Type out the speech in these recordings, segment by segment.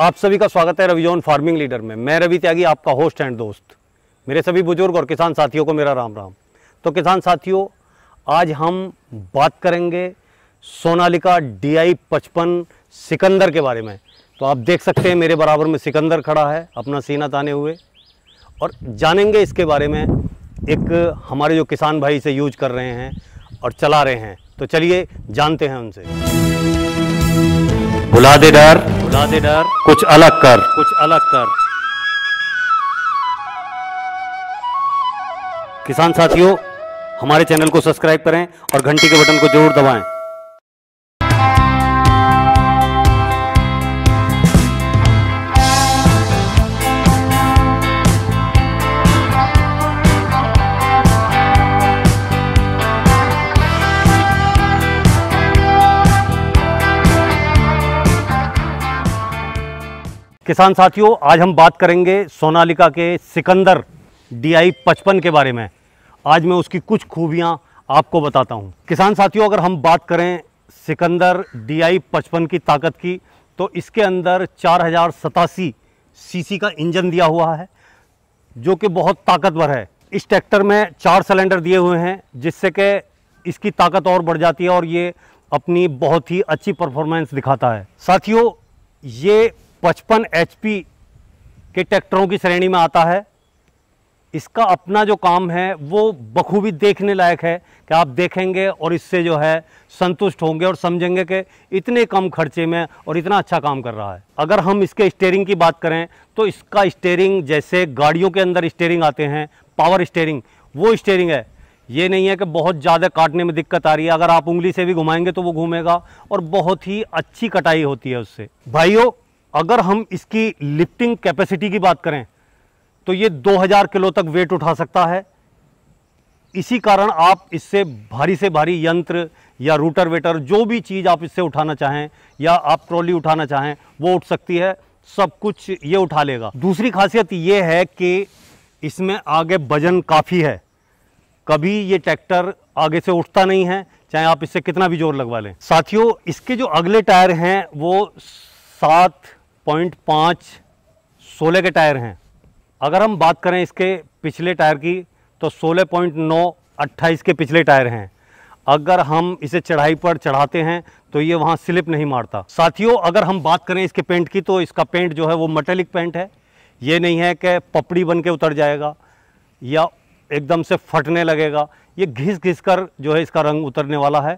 आप सभी का स्वागत है रविजोन फार्मिंग लीडर में मैं रवि त्यागी आपका होस्ट एंड दोस्त मेरे सभी बुजुर्ग और किसान साथियों को मेरा राम राम तो किसान साथियों आज हम बात करेंगे सोनालिका डी आई पचपन सिकंदर के बारे में तो आप देख सकते हैं मेरे बराबर में सिकंदर खड़ा है अपना सीना ताने हुए और जानेंगे इसके बारे में एक हमारे जो किसान भाई से यूज कर रहे हैं और चला रहे हैं तो चलिए जानते हैं उनसे भुला दे डर भुला दे डर कुछ अलग कर कुछ अलग कर किसान साथियों हमारे चैनल को सब्सक्राइब करें और घंटी के बटन को जरूर दबाएं किसान साथियों आज हम बात करेंगे सोनालिका के सिकंदर डी आई पचपन के बारे में आज मैं उसकी कुछ खूबियां आपको बताता हूं। किसान साथियों अगर हम बात करें सिकंदर डी आई पचपन की ताकत की तो इसके अंदर चार हज़ार सतासी सी का इंजन दिया हुआ है जो कि बहुत ताकतवर है इस ट्रैक्टर में चार सिलेंडर दिए हुए हैं जिससे कि इसकी ताकत और बढ़ जाती है और ये अपनी बहुत ही अच्छी परफॉर्मेंस दिखाता है साथियों ये पचपन एच के ट्रैक्टरों की श्रेणी में आता है इसका अपना जो काम है वो बखूबी देखने लायक है कि आप देखेंगे और इससे जो है संतुष्ट होंगे और समझेंगे कि इतने कम खर्चे में और इतना अच्छा काम कर रहा है अगर हम इसके स्टेयरिंग की बात करें तो इसका स्टेयरिंग जैसे गाड़ियों के अंदर स्टेयरिंग आते हैं पावर स्टेयरिंग वो स्टेयरिंग है ये नहीं है कि बहुत ज़्यादा काटने में दिक्कत आ रही है अगर आप उंगली से भी घुमाएंगे तो वो घूमेगा और बहुत ही अच्छी कटाई होती है उससे भाइयों अगर हम इसकी लिफ्टिंग कैपेसिटी की बात करें तो ये 2000 किलो तक वेट उठा सकता है इसी कारण आप इससे भारी से भारी यंत्र या रूटर वेटर जो भी चीज़ आप इससे उठाना चाहें या आप ट्रॉली उठाना चाहें वो उठ सकती है सब कुछ ये उठा लेगा दूसरी खासियत ये है कि इसमें आगे वजन काफ़ी है कभी ये ट्रैक्टर आगे से उठता नहीं है चाहे आप इससे कितना भी जोर लगवा लें साथियों इसके जो अगले टायर हैं वो सात पॉइंट पाँच सोलह के टायर हैं अगर हम बात करें इसके पिछले टायर की तो सोलह पॉइंट नौ अट्ठाईस के पिछले टायर हैं अगर हम इसे चढ़ाई पर चढ़ाते हैं तो ये वहाँ स्लिप नहीं मारता साथियों अगर हम बात करें इसके पेंट की तो इसका पेंट जो है वो मेटेलिक पेंट है ये नहीं है कि पपड़ी बन के उतर जाएगा या एकदम से फटने लगेगा ये घिस घिस कर जो है इसका रंग उतरने वाला है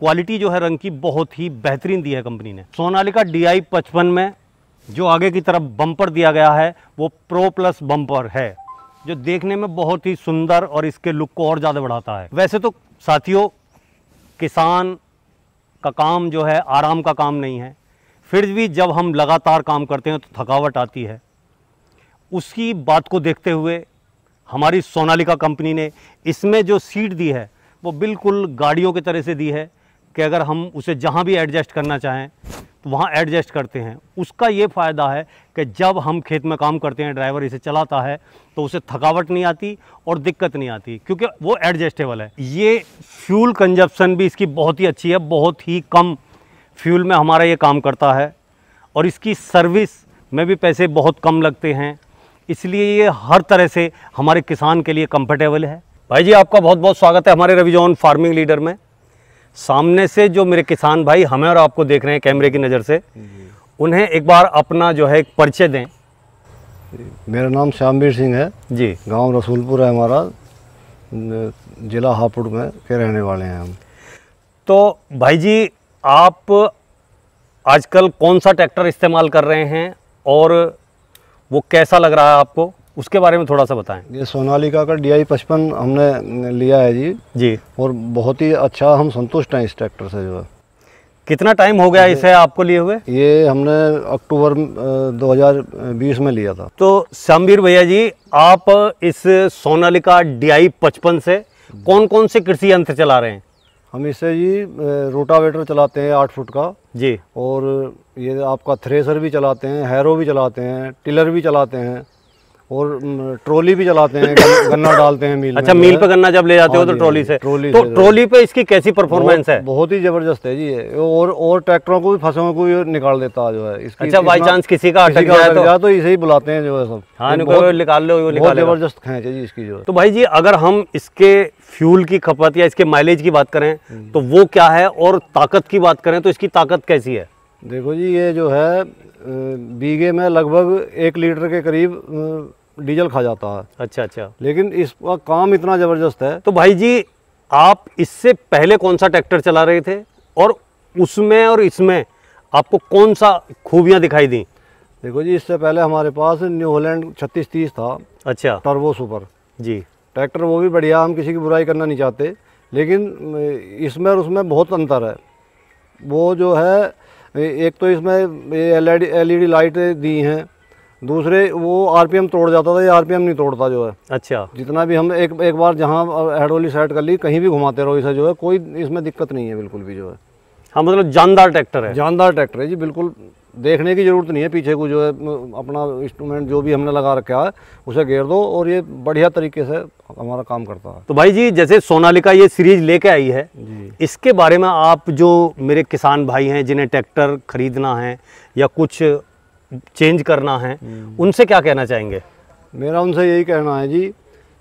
क्वालिटी जो है रंग की बहुत ही बेहतरीन दी है कंपनी ने सोनालिका डी आई पचपन में जो आगे की तरफ बम्पर दिया गया है वो प्रो प्लस बम्पर है जो देखने में बहुत ही सुंदर और इसके लुक को और ज़्यादा बढ़ाता है वैसे तो साथियों किसान का काम जो है आराम का काम नहीं है फिर भी जब हम लगातार काम करते हैं तो थकावट आती है उसकी बात को देखते हुए हमारी सोनालिका कंपनी ने इसमें जो सीट दी है वो बिल्कुल गाड़ियों की तरह से दी है कि अगर हम उसे जहाँ भी एडजस्ट करना चाहें वहाँ एडजस्ट करते हैं उसका ये फ़ायदा है कि जब हम खेत में काम करते हैं ड्राइवर इसे चलाता है तो उसे थकावट नहीं आती और दिक्कत नहीं आती क्योंकि वो एडजस्टेबल है ये फ्यूल कंजप्शन भी इसकी बहुत ही अच्छी है बहुत ही कम फ्यूल में हमारा ये काम करता है और इसकी सर्विस में भी पैसे बहुत कम लगते हैं इसलिए ये हर तरह से हमारे किसान के लिए कंफर्टेबल है भाई जी आपका बहुत बहुत स्वागत है हमारे रविजॉन फार्मिंग लीडर में सामने से जो मेरे किसान भाई हमें और आपको देख रहे हैं कैमरे की नज़र से उन्हें एक बार अपना जो है एक परिचय दें मेरा नाम श्यामवीर सिंह है जी गांव रसूलपुर है हमारा जिला हापुड़ में के रहने वाले हैं हम तो भाई जी आप आजकल कौन सा ट्रैक्टर इस्तेमाल कर रहे हैं और वो कैसा लग रहा है आपको उसके बारे में थोड़ा सा बताएं ये सोनालिका का डी आई पचपन हमने लिया है जी जी और बहुत ही अच्छा हम संतुष्ट हैं इस ट्रैक्टर से जो है कितना टाइम हो गया इसे आपको लिए हुए ये हमने अक्टूबर 2020 में लिया था तो शामवीर भैया जी आप इस सोनालिका डी आई पचपन से कौन कौन से कृषि यंत्र चला रहे हैं हम इसे जी रोटावेटर चलाते हैं आठ फुट का जी और ये आपका थ्रेसर भी चलाते हैं हैरो भी चलाते हैं टिलर भी चलाते हैं और ट्रॉली भी चलाते हैं गन्ना डालते हैं मील अच्छा मील पे गन्ना जब ले जाते हो हाँ तो ट्रॉली हाँ से ट्रॉली तो ट्रॉली पे इसकी कैसी परफॉर्मेंस है बहुत ही जबरदस्त है जी और और ट्रैक्टरों को भी फसलों को भी निकाल देता जो है इसकी अच्छा बाई चांस किसी का अटक तो? जाए तो इसे ही बुलाते हैं जो है सब हाँ निकाल लो जबरदस्त खेच है जी इसकी जो तो भाई जी अगर हम इसके फ्यूल की खपत या इसके माइलेज की बात करें हम्म। तो वो क्या है और ताकत की बात करें तो इसकी ताकत कैसी है देखो जी ये जो है बीघे में लगभग एक लीटर के करीब डीजल खा जाता है अच्छा अच्छा लेकिन इसका काम इतना ज़बरदस्त है तो भाई जी आप इससे पहले कौन सा ट्रैक्टर चला रहे थे और उसमें और इसमें आपको कौन सा खूबियाँ दिखाई दी देखो जी इससे पहले हमारे पास न्यू होलैंड छत्तीस तीस था अच्छा टर्बो सुपर जी ट्रैक्टर वो भी बढ़िया हम किसी की बुराई करना नहीं चाहते लेकिन इसमें और उसमें बहुत अंतर है वो जो है एक तो इसमें एल ई डी लाइट दी हैं दूसरे वो आरपीएम तोड़ जाता था ये आरपीएम नहीं तोड़ता जो है अच्छा जितना भी हम एक एक बार जहाँ हेडोली सेट कर ली कहीं भी घुमाते रहो इसे जो है कोई इसमें दिक्कत नहीं है बिल्कुल भी जो है हाँ मतलब जानदार ट्रैक्टर है जानदार ट्रैक्टर है जी बिल्कुल देखने की ज़रूरत नहीं है पीछे को जो है अपना इंस्ट्रूमेंट जो भी हमने लगा रखा है उसे घेर दो और ये बढ़िया तरीके से हमारा काम करता है तो भाई जी जैसे सोनालिका ये सीरीज लेके आई है इसके बारे में आप जो मेरे किसान भाई हैं जिन्हें ट्रैक्टर खरीदना है या कुछ चेंज करना है हम्म। उनसे क्या कहना चाहेंगे मेरा उनसे यही कहना है जी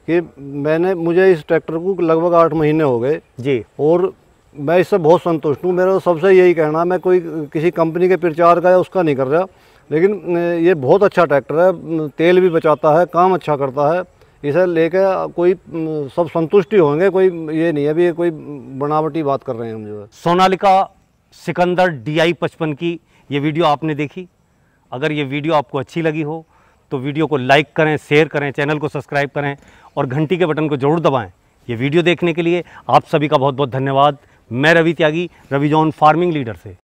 कि मैंने मुझे इस ट्रैक्टर को लगभग आठ महीने हो गए जी और मैं इससे बहुत संतुष्ट हूँ मेरा सबसे यही कहना है मैं कोई किसी कंपनी के प्रचार का या उसका नहीं कर रहा लेकिन ये बहुत अच्छा ट्रैक्टर है तेल भी बचाता है काम अच्छा करता है इसे लेके कोई सब संतुष्टि होंगे कोई ये नहीं है अभी कोई बनावटी बात कर रहे हैं हम जो है सोनालिका सिकंदर डी पचपन की ये वीडियो आपने देखी अगर ये वीडियो आपको अच्छी लगी हो तो वीडियो को लाइक करें शेयर करें चैनल को सब्सक्राइब करें और घंटी के बटन को जरूर दबाएँ ये वीडियो देखने के लिए आप सभी का बहुत बहुत धन्यवाद मैं Ravi Tyagi Ravi John farming leader से